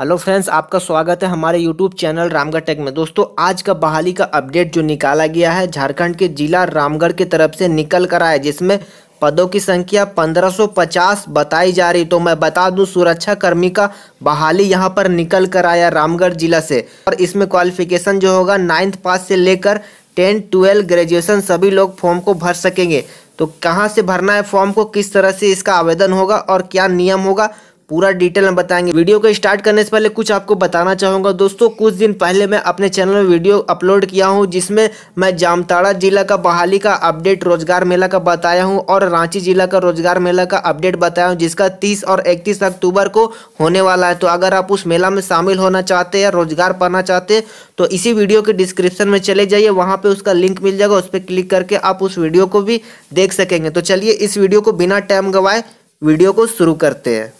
hello friends आपका स्वागत है हमारे यूट्यूब चैनल रामगढ़ टेक में दोस्तों आज का बहाली का अपडेट जो निकाला गया है झारखंड के जिला रामगढ़ की तरफ से निकल कर आया जिसमें पदों की संख्या 1550 बताई जा रही तो मैं बता दूं सुरक्षा कर्मी का बहाली यहां पर निकल कर आया रामगढ़ जिला से और इसमें क्वालिफिकेशन जो होगा नाइन्थ पास से लेकर टेंथ ट्वेल्व ग्रेजुएशन सभी लोग फॉर्म को भर सकेंगे तो कहाँ से भरना है फॉर्म को किस तरह से इसका आवेदन होगा और क्या नियम होगा पूरा डिटेल में बताएंगे वीडियो को स्टार्ट करने से पहले कुछ आपको बताना चाहूँगा दोस्तों कुछ दिन पहले मैं अपने चैनल में वीडियो अपलोड किया हूँ जिसमें मैं जामताड़ा जिला का बहाली का अपडेट रोजगार मेला का बताया हूँ और रांची जिला का रोजगार मेला का अपडेट बताया हूँ जिसका तीस और इकतीस अक्टूबर को होने वाला है तो अगर आप उस मेला में शामिल होना चाहते हैं रोजगार पाना चाहते हैं तो इसी वीडियो के डिस्क्रिप्शन में चले जाइए वहाँ पर उसका लिंक मिल जाएगा उस पर क्लिक करके आप उस वीडियो को भी देख सकेंगे तो चलिए इस वीडियो को बिना टाइम गवाए वीडियो को शुरू करते हैं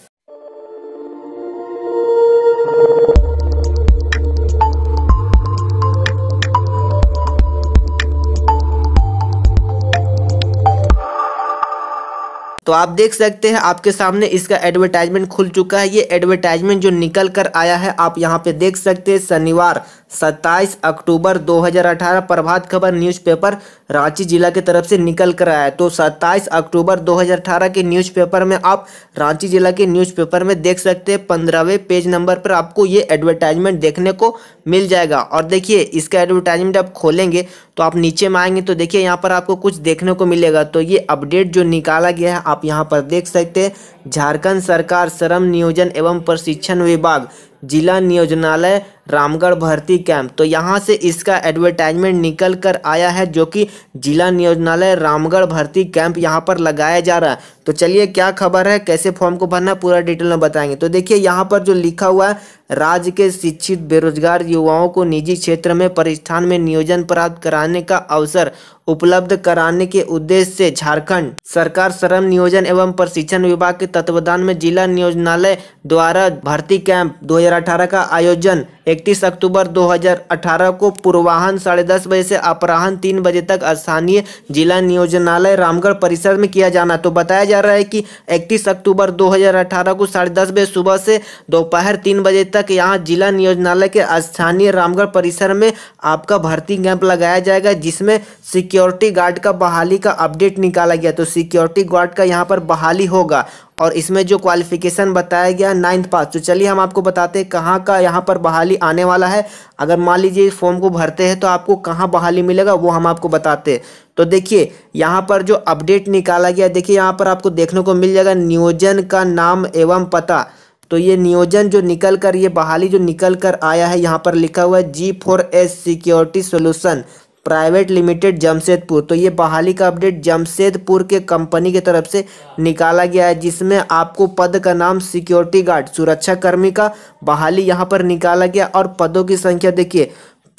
तो आप देख सकते हैं आपके सामने इसका एडवर्टाइजमेंट खुल चुका है ये एडवर्टाइजमेंट जो निकल कर आया है आप यहाँ पे देख सकते हैं शनिवार सत्ताईस अक्टूबर 2018 प्रभात खबर न्यूज़पेपर रांची जिला के तरफ से निकल कर आया तो 27 अक्टूबर 2018 के न्यूज़पेपर में आप रांची जिला के न्यूज़पेपर में देख सकते हैं पंद्रहवें पेज नंबर पर आपको ये एडवर्टाइजमेंट देखने को मिल जाएगा और देखिए इसका एडवर्टाइजमेंट आप खोलेंगे तो आप नीचे में आएंगे तो देखिए यहाँ पर आपको कुछ देखने को मिलेगा तो ये अपडेट जो निकाला गया है आप यहाँ पर देख सकते हैं झारखंड सरकार श्रम नियोजन एवं प्रशिक्षण विभाग जिला नियोजनालय रामगढ़ भर्ती कैंप तो यहाँ से इसका एडवर्टाइजमेंट निकल कर आया है जो कि जिला नियोजनालय रामगढ़ भर्ती कैंप यहाँ पर लगाया जा रहा है तो चलिए क्या खबर है कैसे फॉर्म को भरना पूरा डिटेल में बताएंगे तो देखिए यहाँ पर जो लिखा हुआ है राज्य के शिक्षित बेरोजगार युवाओं को निजी क्षेत्र में प्रतिष्ठान में नियोजन प्राप्त कराने का अवसर उपलब्ध कराने के उद्देश्य से झारखंड सरकार श्रम नियोजन एवं प्रशिक्षण विभाग के तत्वाधान में जिला नियोजनालय द्वारा भर्ती कैंप 2018 का आयोजन इकतीस अक्टूबर 2018 को पूर्वाहन साढ़े दस बजे से अपराहन तीन बजे तक स्थानीय जिला नियोजनालय रामगढ़ परिसर में किया जाना तो बताया जा रहा है कि इकतीस अक्टूबर 2018 को साढ़े दस बजे सुबह से दोपहर तीन बजे तक यहां जिला नियोजनालय के स्थानीय रामगढ़ परिसर में आपका भर्ती कैंप लगाया जाएगा जिसमें सिक्योरिटी गार्ड का बहाली का अपडेट निकाला गया तो सिक्योरिटी गार्ड का यहाँ पर बहाली होगा और इसमें जो क्वालिफिकेशन बताया गया नाइन्थ पास तो चलिए हम आपको बताते हैं कहाँ का यहाँ पर बहाली आने वाला है अगर मान लीजिए इस फॉर्म को भरते हैं तो आपको कहाँ बहाली मिलेगा वो हम आपको बताते हैं तो देखिए यहाँ पर जो अपडेट निकाला गया देखिए यहाँ पर आपको देखने को मिल जाएगा नियोजन का नाम एवं पता तो ये नियोजन जो निकल कर ये बहाली जो निकल कर आया है यहाँ पर लिखा हुआ है G four S security solution private limited Jamshedpur तो ये बहाली का अपडेट जमशेदपुर के कंपनी की तरफ से निकाला गया है जिसमें आपको पद का नाम सिक्योरिटी गार्ड सुरक्षा कर्मी का बहाली यहाँ पर निकाला गया और पदों की संख्या देखिए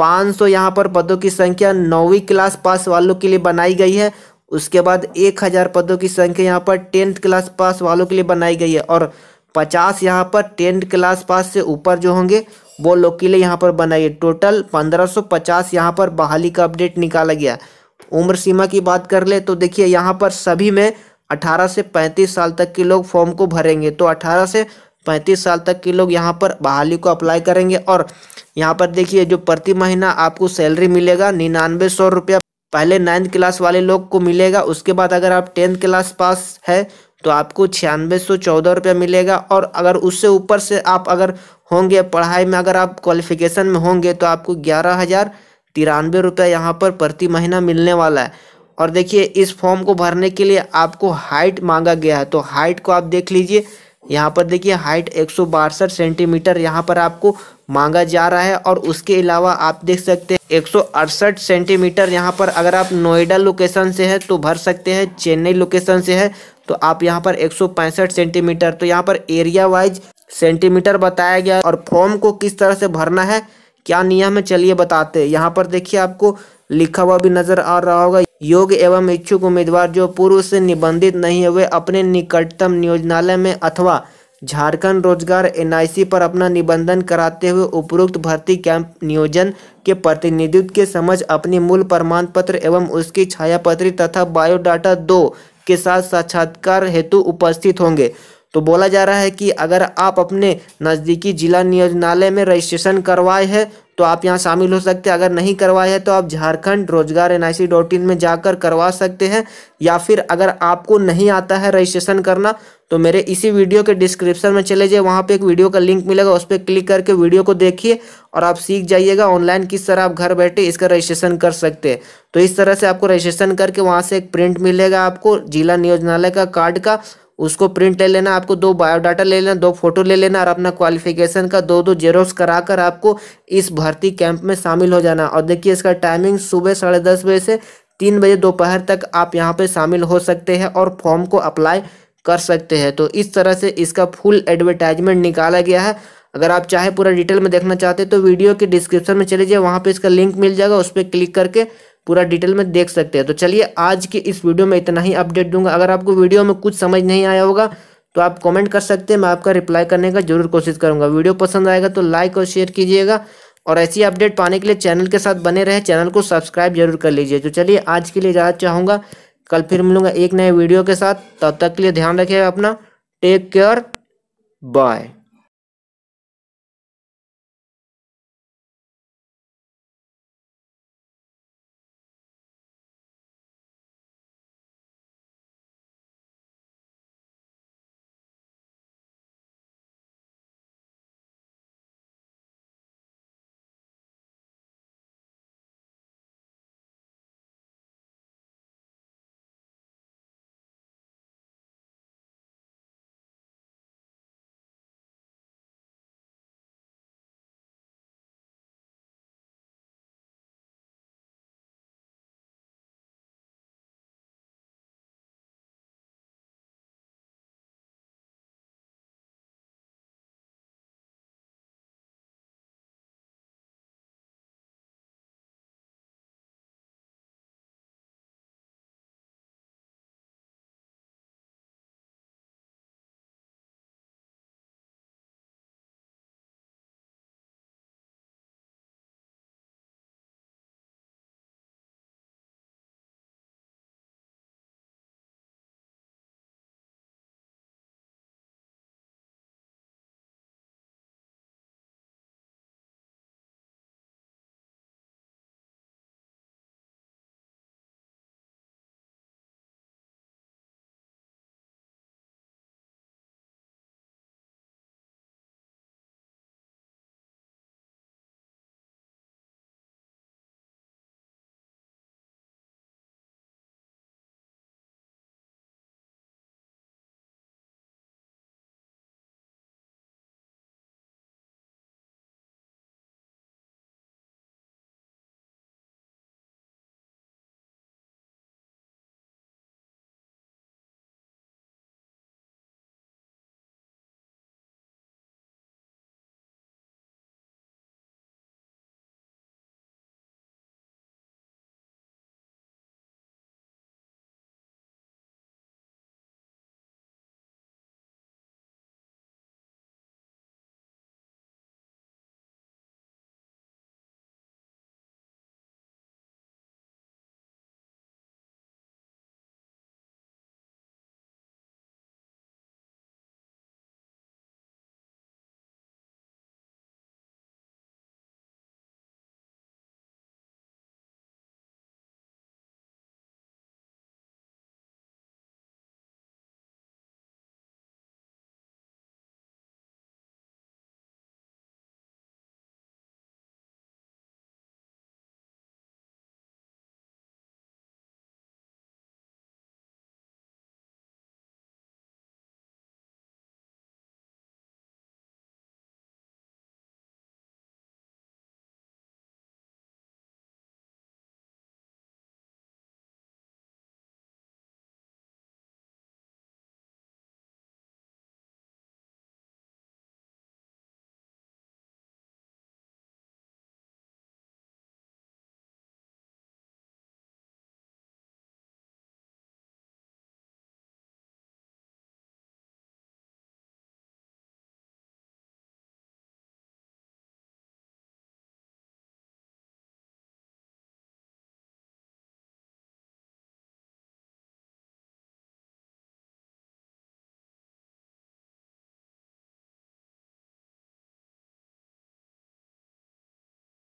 500 यहाँ पर पदों की संख्या नौवीं क्लास पास वालों के लिए बनाई गई है उसके बाद 1000 पदों की संख्या यहाँ पर टेंथ क्लास पास वालों के लिए बनाई गई है और 50 यहाँ पर टेंथ क्लास पास से ऊपर जो होंगे वो लोग के लिए यहाँ पर बनाइए टोटल 1550 यहाँ पर बहाली का अपडेट निकाला गया उम्र सीमा की बात कर ले तो देखिए यहाँ पर सभी में 18 से 35 साल तक के लोग फॉर्म को भरेंगे तो 18 से 35 साल तक के लोग यहाँ पर बहाली को अप्लाई करेंगे और यहाँ पर देखिए जो प्रति महीना आपको सैलरी मिलेगा निन्यानवे सौ रुपया पहले नाइन्थ क्लास वाले लोग को मिलेगा उसके बाद अगर आप टेंथ क्लास पास है तो आपको छियानवे सौ चौदह रुपया मिलेगा और अगर उससे ऊपर से आप अगर होंगे पढ़ाई में अगर आप क्वालिफिकेशन में होंगे तो आपको ग्यारह हज़ार तिरानवे रुपया यहाँ पर प्रति महीना मिलने वाला है और देखिए इस फॉर्म को भरने के लिए आपको हाइट मांगा गया है तो हाइट को आप देख लीजिए यहाँ पर देखिए हाइट एक सेंटीमीटर यहाँ पर आपको मांगा जा रहा है और उसके अलावा आप देख सकते हैं एक सेंटीमीटर यहाँ पर अगर आप नोएडा लोकेशन से है तो भर सकते हैं चेन्नई लोकेशन से है तो आप यहाँ पर एक सेंटीमीटर तो यहाँ पर एरिया वाइज सेंटीमीटर बताया गया और फॉर्म को किस तरह से भरना है क्या नियम है चलिए बताते हैं यहाँ पर देखिए आपको लिखा हुआ भी नजर आ रहा होगा योग्य एवं इच्छुक उम्मीदवार जो पूर्व से निबंधित नहीं हुए अपने निकटतम नियोजनालय में अथवा झारखंड रोजगार एनआईसी पर अपना निबंधन कराते हुए उपरोक्त भर्ती कैंप नियोजन के प्रतिनिधित्व के समझ अपनी मूल प्रमाण पत्र एवं उसकी छायापत्री तथा बायोडाटा दो के साथ साक्षात्कार हेतु उपस्थित होंगे तो बोला जा रहा है कि अगर आप अपने नज़दीकी जिला नियोजनालय में रजिस्ट्रेशन करवाए हैं तो आप यहाँ शामिल हो सकते हैं अगर नहीं करवाए हैं तो आप झारखंड रोजगार एन में जाकर करवा सकते हैं या फिर अगर आपको नहीं आता है रजिस्ट्रेशन करना तो मेरे इसी वीडियो के डिस्क्रिप्शन में चले जाइए वहाँ पे एक वीडियो का लिंक मिलेगा उस पर क्लिक करके वीडियो को देखिए और आप सीख जाइएगा ऑनलाइन किस तरह आप घर बैठे इसका रजिस्ट्रेशन कर सकते हैं तो इस तरह से आपको रजिस्ट्रेशन करके वहाँ से एक प्रिंट मिलेगा आपको जिला नियोजनालय का कार्ड का उसको प्रिंट ले लेना आपको दो बायोडाटा ले लेना दो फोटो ले लेना और अपना क्वालिफिकेशन का दो दो जेरोक्स करा कर आपको इस भर्ती कैंप में शामिल हो जाना और देखिए इसका टाइमिंग सुबह साढ़े दस बजे से तीन बजे दोपहर तक आप यहाँ पे शामिल हो सकते हैं और फॉर्म को अप्लाई कर सकते हैं तो इस तरह से इसका फुल एडवर्टाइजमेंट निकाला गया है अगर आप चाहे पूरा डिटेल में देखना चाहते हैं तो वीडियो के डिस्क्रिप्शन में चले जाइए वहाँ पर इसका लिंक मिल जाएगा उस पर क्लिक करके पूरा डिटेल में देख सकते हैं तो चलिए आज के इस वीडियो में इतना ही अपडेट दूंगा अगर आपको वीडियो में कुछ समझ नहीं आया होगा तो आप कमेंट कर सकते हैं मैं आपका रिप्लाई करने का जरूर कोशिश करूंगा वीडियो पसंद आएगा तो लाइक और शेयर कीजिएगा और ऐसी अपडेट पाने के लिए चैनल के साथ बने रहे चैनल को सब्सक्राइब जरूर कर लीजिए तो चलिए आज के लिए इजाज़त चाहूँगा कल फिर मिलूंगा एक नए वीडियो के साथ तब तक के लिए ध्यान रखिएगा अपना टेक केयर बाय